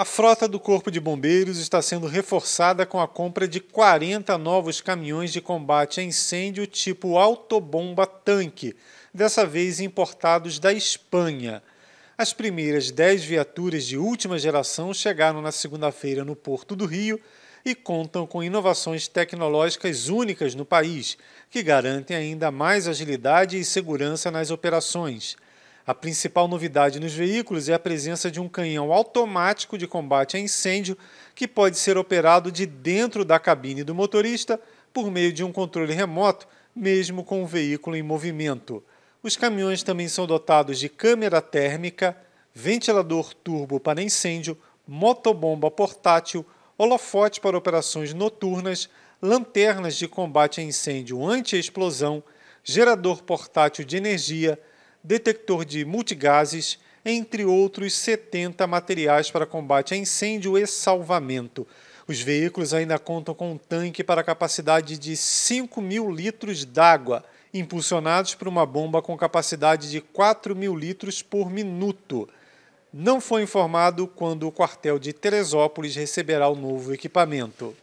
A frota do Corpo de Bombeiros está sendo reforçada com a compra de 40 novos caminhões de combate a incêndio tipo autobomba tanque, dessa vez importados da Espanha. As primeiras 10 viaturas de última geração chegaram na segunda-feira no Porto do Rio e contam com inovações tecnológicas únicas no país, que garantem ainda mais agilidade e segurança nas operações. A principal novidade nos veículos é a presença de um canhão automático de combate a incêndio que pode ser operado de dentro da cabine do motorista por meio de um controle remoto, mesmo com o veículo em movimento. Os caminhões também são dotados de câmera térmica, ventilador turbo para incêndio, motobomba portátil, holofote para operações noturnas, lanternas de combate a incêndio anti-explosão, gerador portátil de energia, detector de multigases, entre outros 70 materiais para combate a incêndio e salvamento. Os veículos ainda contam com um tanque para capacidade de 5 mil litros d'água, impulsionados por uma bomba com capacidade de 4 mil litros por minuto. Não foi informado quando o quartel de Teresópolis receberá o novo equipamento.